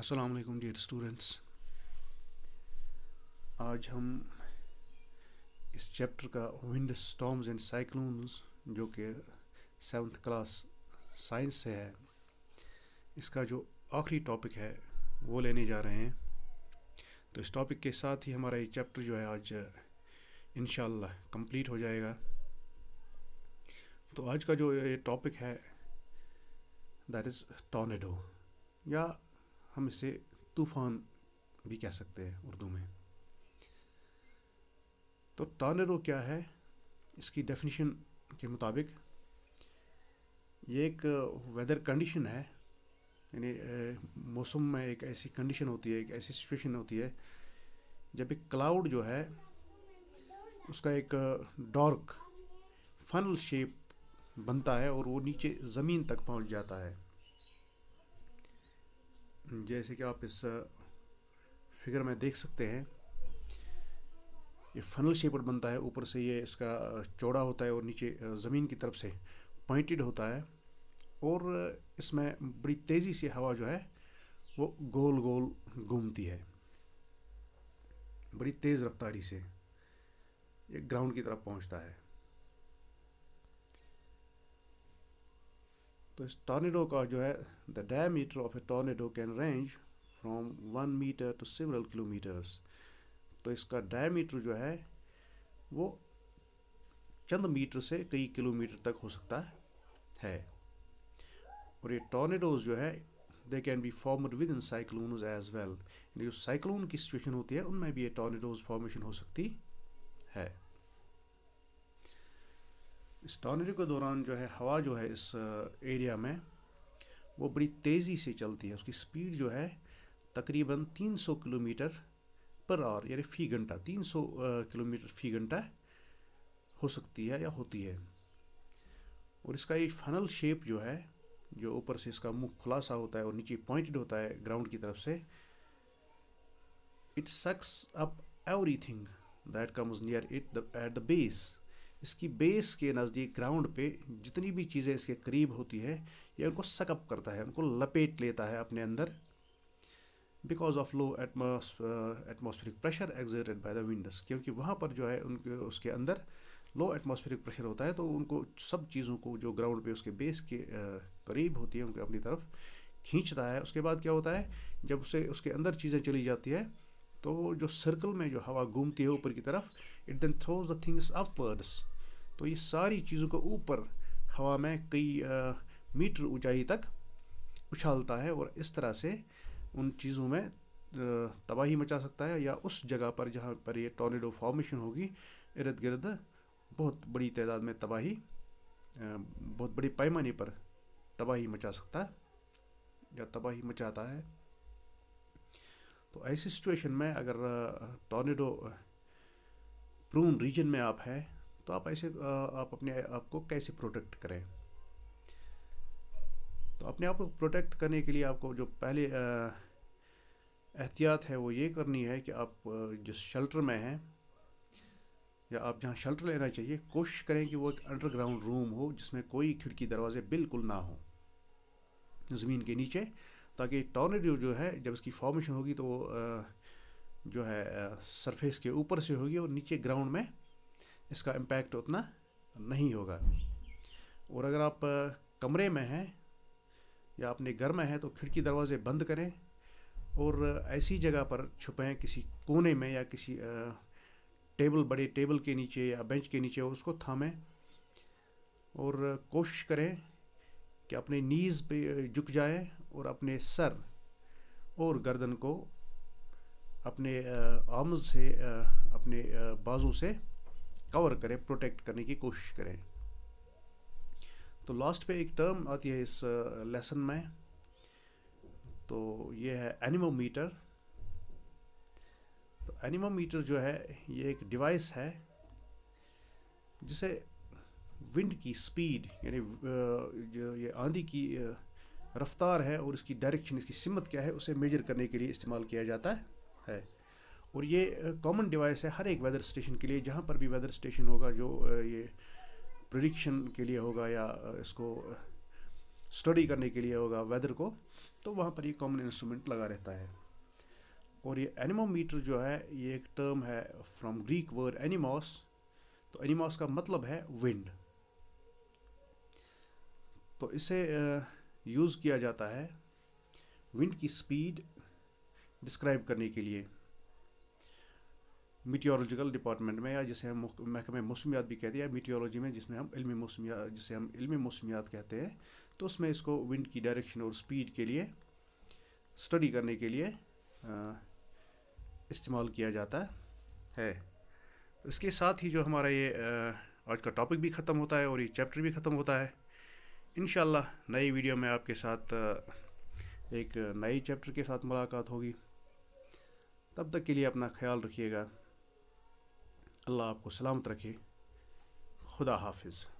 अस्सलाम वालेकुम dear students आज हम इस चैप्टर का विंड स्टॉम्स एंड साइक्लोन्स जो कि सेवन्थ क्लास साइंस से है इसका जो आखिरी टॉपिक है वो लेने जा रहे हैं तो इस टॉपिक के साथ ही हमारा ये चैप्टर जो है आज इन कंप्लीट हो जाएगा तो आज का जो ये टॉपिक है दैट इज़ टॉर्नेडो या हम इसे तूफान भी कह सकते हैं उर्दू में तो टॉर्नेडो क्या है इसकी डेफिनेशन के मुताबिक ये एक वेदर कंडीशन है यानी मौसम में एक ऐसी कंडीशन होती है एक ऐसी सिचुएशन होती है जब एक क्लाउड जो है उसका एक डार्क फनल शेप बनता है और वो नीचे ज़मीन तक पहुंच जाता है जैसे कि आप इस फिगर में देख सकते हैं ये फनल शेपड बनता है ऊपर से ये इसका चौड़ा होता है और नीचे ज़मीन की तरफ से पॉइंटेड होता है और इसमें बड़ी तेज़ी से हवा जो है वो गोल गोल घूमती है बड़ी तेज़ रफ्तारी से ये ग्राउंड की तरफ पहुंचता है तो इस टॉर्नेडो का जो है the diameter of a tornado can range from one metre to several kilometres तो इसका डायमीटर जो है वो चंद मीटर से कई किलोमीटर तक हो सकता है और ये टॉर्नेडोज जो है they can be formed within cyclone as well जो साइक्लोन की सिचुएशन होती है उनमें भी ये टॉर्नेडोज फॉर्मेशन हो सकती है इस टॉर्नेडो के दौरान जो है हवा जो है इस एरिया में वो बड़ी तेज़ी से चलती है उसकी स्पीड जो है तकरीबन 300 किलोमीटर पर आवर यानी फ़ी घंटा 300 किलोमीटर फ़ी घंटा हो सकती है या होती है और इसका ये फनल शेप जो है जो ऊपर से इसका मुख खुलासा होता है और नीचे पॉइंटेड होता है ग्राउंड की तरफ से it sucks up everything that comes near it at the base इसकी बेस के नज़दीक ग्राउंड पे जितनी भी चीज़ें इसके करीब होती हैं ये उनको सकअप करता है उनको लपेट लेता है अपने अंदर because of low atmospheric pressure exerted by the winds क्योंकि वहाँ पर जो है उनके उसके अंदर लो एटमोसफेरिक प्रेशर होता है तो उनको सब चीज़ों को जो ग्राउंड पे उसके बेस के uh, करीब होती है उनको अपनी तरफ खींचता है उसके बाद क्या होता है जब उसे उसके अंदर चीज़ें चली जाती है तो जो सर्कल में जो हवा घूमती है ऊपर की तरफ it then throws the things upwards तो ये सारी चीज़ों को ऊपर हवा में कई मीटर ऊंचाई तक उछालता है और इस तरह से उन चीज़ों में तबाही मचा सकता है या उस जगह पर जहाँ पर ये टॉर्नेडो फॉर्मेशन होगी इर्द गिर्द बहुत बड़ी तादाद में तबाही बहुत बड़े पैमाने पर तबाही मचा सकता है या तबाही मचाता है तो ऐसी सिचुएशन में अगर टॉर्नेडो प्रून रीजन में आप हैं तो आप ऐसे आप अपने आप को कैसे प्रोटेक्ट करें तो अपने आप को प्रोटेक्ट करने के लिए आपको जो पहले एहतियात है वो ये करनी है कि आप जिस शेल्टर में हैं या आप जहाँ शेल्टर लेना चाहिए कोशिश करें कि वो एक अंडरग्राउंड रूम हो जिसमें कोई खिड़की दरवाजे बिल्कुल ना हो ज़मीन के नीचे ताकि टॉर्नेडो जो है जब इसकी फॉर्मेशन होगी तो वो जो है सरफेस के ऊपर से होगी और नीचे ग्राउंड में इसका इम्पैक्ट उतना नहीं होगा और अगर आप कमरे में हैं या अपने घर में हैं तो खिड़की दरवाजे बंद करें और ऐसी जगह पर छुपें किसी कोने में या किसी टेबल बड़े टेबल के नीचे या बेंच के नीचे और उसको थामें और कोशिश करें कि अपने नीज़ पे झुक जाएं और अपने सर और गर्दन को अपने आर्म्स से अपने बाजू से कवर करें प्रोटेक्ट करने की कोशिश करें तो लास्ट पे एक टर्म आती है इस लेसन uh, में तो ये है एनिमोमीटर तो एनिमोमीटर जो है ये एक डिवाइस है जिसे विंड की स्पीड यानी uh, जो ये आंधी की uh, रफ्तार है और इसकी डायरेक्शन इसकी सिमत क्या है उसे मेजर करने के लिए इस्तेमाल किया जाता है और ये कॉमन डिवाइस है हर एक वेदर स्टेशन के लिए जहाँ पर भी वेदर स्टेशन होगा जो ये प्रडिक्शन के लिए होगा या इसको स्टडी करने के लिए होगा वेदर को तो वहाँ पर ये कॉमन इंस्ट्रूमेंट लगा रहता है और ये एनिमोमीटर जो है ये एक टर्म है फ्रॉम ग्रीक वर्ड एनिमोस तो एनिमोस का मतलब है विंड तो इसे यूज़ किया जाता है विंड की स्पीड डिस्क्राइब करने के लिए मीटियोलॉजिकल डिपार्टमेंट में या जिसे हम महकमे मौसमियात भी कहते हैं या मीटियोलॉजी में जिसमें हम इल्मी मौसमियात जिसे हम इल्मी मौसमियात कहते हैं तो उसमें इसको विंड की डायरेक्शन और स्पीड के लिए स्टडी करने के लिए इस्तेमाल किया जाता है तो इसके साथ ही जो हमारा ये आज का टॉपिक भी ख़त्म होता है और ये चैप्टर भी ख़त्म होता है इन नई वीडियो में आपके साथ एक नए चैप्टर के साथ मुलाकात होगी तब तक के लिए अपना ख्याल रखिएगा अल्लाह आपको सलामत रखे खुदा हाफिज़